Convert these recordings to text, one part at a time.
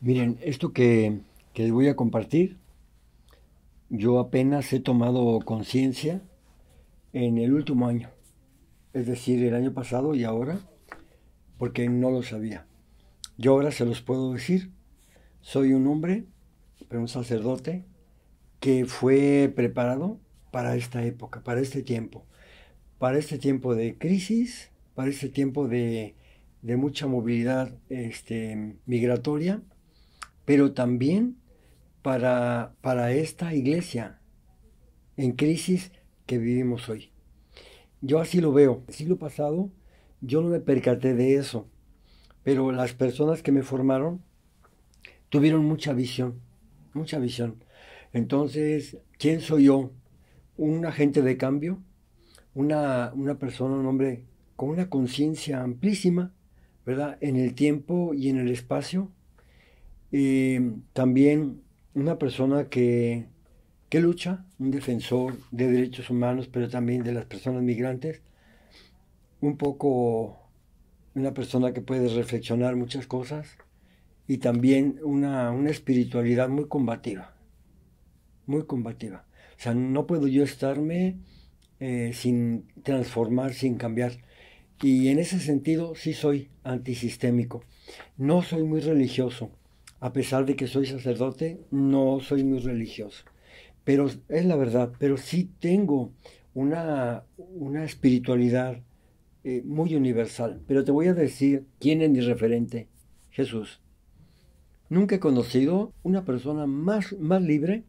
Miren, esto que, les voy a compartir, yo apenas he tomado conciencia en el último año, es decir, el año pasado y ahora, porque no lo sabía. Yo ahora se los puedo decir, soy un hombre, pero un sacerdote, que fue preparado para esta época, para este tiempo, para este tiempo de crisis, para este tiempo de, de mucha movilidad este, migratoria pero también para, para esta iglesia en crisis que vivimos hoy. Yo así lo veo. El siglo pasado yo no me percaté de eso, pero las personas que me formaron tuvieron mucha visión, mucha visión. Entonces, ¿quién soy yo? Un agente de cambio, una, una persona, un hombre con una conciencia amplísima, ¿verdad? En el tiempo y en el espacio, y también una persona que, lucha, un defensor de derechos humanos, pero también de las personas migrantes, un poco una persona que puede reflexionar muchas cosas y también una, una espiritualidad muy combativa, muy combativa. O sea, no puedo yo estarme eh, sin transformar, sin cambiar. Y en ese sentido sí soy antisistémico. No soy muy religioso a pesar de que soy sacerdote, no soy muy religioso. Pero es la verdad, pero sí tengo una, una espiritualidad eh, muy universal. Pero te voy a decir quién es mi referente, Jesús. Nunca he conocido una persona más, más libre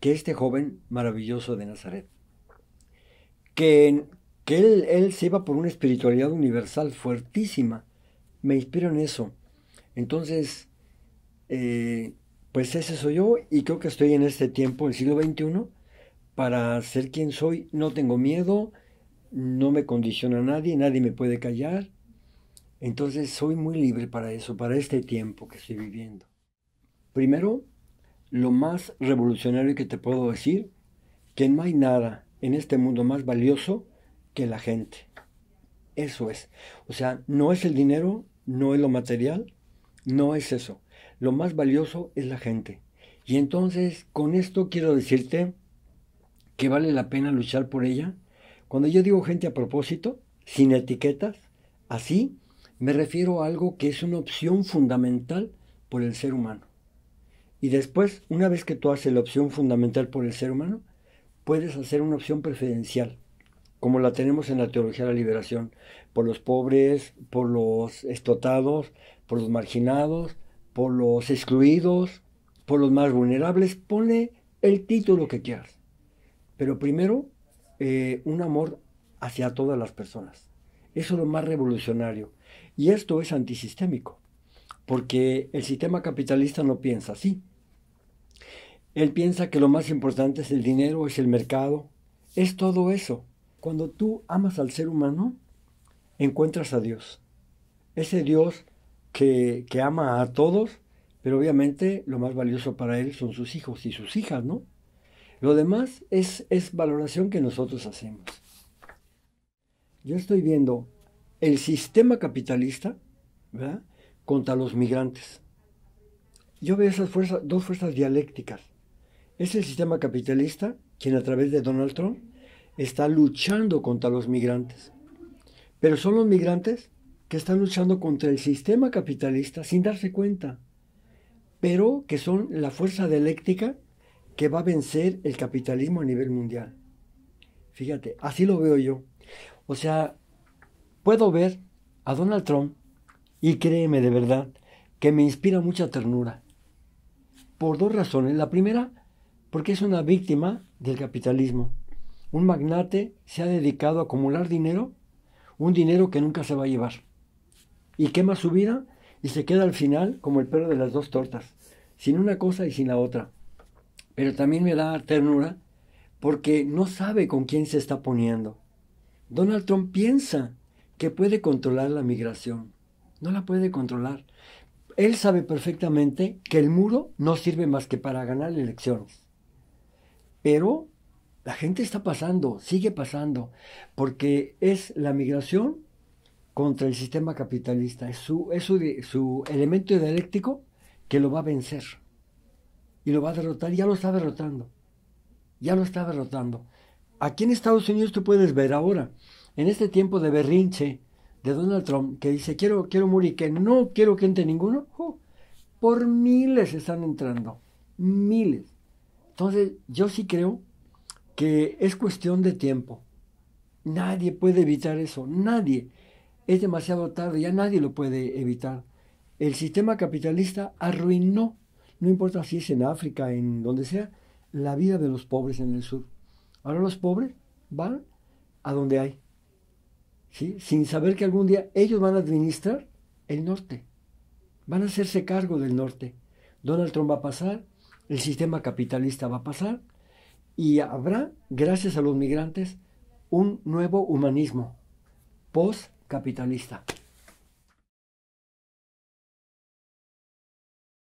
que este joven maravilloso de Nazaret. Que, que él, él se iba por una espiritualidad universal fuertísima. Me inspiro en eso. Entonces, eh, pues ese soy yo y creo que estoy en este tiempo, el siglo XXI, para ser quien soy. No tengo miedo, no me condiciona nadie, nadie me puede callar. Entonces soy muy libre para eso, para este tiempo que estoy viviendo. Primero, lo más revolucionario que te puedo decir, que no hay nada en este mundo más valioso que la gente. Eso es. O sea, no es el dinero, no es lo material, no es eso. Lo más valioso es la gente. Y entonces, con esto quiero decirte que vale la pena luchar por ella. Cuando yo digo gente a propósito, sin etiquetas, así, me refiero a algo que es una opción fundamental por el ser humano. Y después, una vez que tú haces la opción fundamental por el ser humano, puedes hacer una opción preferencial como la tenemos en la teología de la liberación, por los pobres, por los estotados, por los marginados, por los excluidos, por los más vulnerables, pone el título que quieras. Pero primero, eh, un amor hacia todas las personas. Eso es lo más revolucionario. Y esto es antisistémico, porque el sistema capitalista no piensa así. Él piensa que lo más importante es el dinero, es el mercado, es todo eso. Cuando tú amas al ser humano, encuentras a Dios. Ese Dios que, ama a todos, pero obviamente lo más valioso para él son sus hijos y sus hijas, ¿no? Lo demás es, es valoración que nosotros hacemos. Yo estoy viendo el sistema capitalista contra los migrantes. Yo veo esas dos fuerzas dialécticas. Es el sistema capitalista quien a través de Donald Trump está luchando contra los migrantes. Pero son los migrantes que están luchando contra el sistema capitalista sin darse cuenta, pero que son la fuerza dialéctica que va a vencer el capitalismo a nivel mundial. Fíjate, así lo veo yo. O sea, puedo ver a Donald Trump y créeme de verdad que me inspira mucha ternura. Por dos razones. La primera, porque es una víctima del capitalismo un magnate se ha dedicado a acumular dinero, un dinero que nunca se va a llevar. Y quema su vida y se queda al final como el perro de las dos tortas, sin una cosa y sin la otra. Pero también me da ternura porque no sabe con quién se está poniendo. Donald Trump piensa que puede controlar la migración. No la puede controlar. Él sabe perfectamente que el muro no sirve más que para ganar elecciones. Pero la gente está pasando, sigue pasando, porque es la migración contra el sistema capitalista, es su, es su, elemento dialéctico que lo va a vencer y lo va a derrotar, ya lo está derrotando, ya lo está derrotando. Aquí en Estados Unidos tú puedes ver ahora, en este tiempo de berrinche de Donald Trump, que dice quiero, quiero morir, que no quiero que entre ninguno, por miles están entrando, miles. Entonces yo sí creo que es cuestión de tiempo. Nadie puede evitar eso, nadie. Es demasiado tarde, ya nadie lo puede evitar. El sistema capitalista arruinó, no importa si es en África, en donde sea, la vida de los pobres en el sur. Ahora los pobres van a donde hay, ¿sí? sin saber que algún día ellos van a administrar el norte, van a hacerse cargo del norte. Donald Trump va a pasar, el sistema capitalista va a pasar, y habrá, gracias a los migrantes, un nuevo humanismo postcapitalista.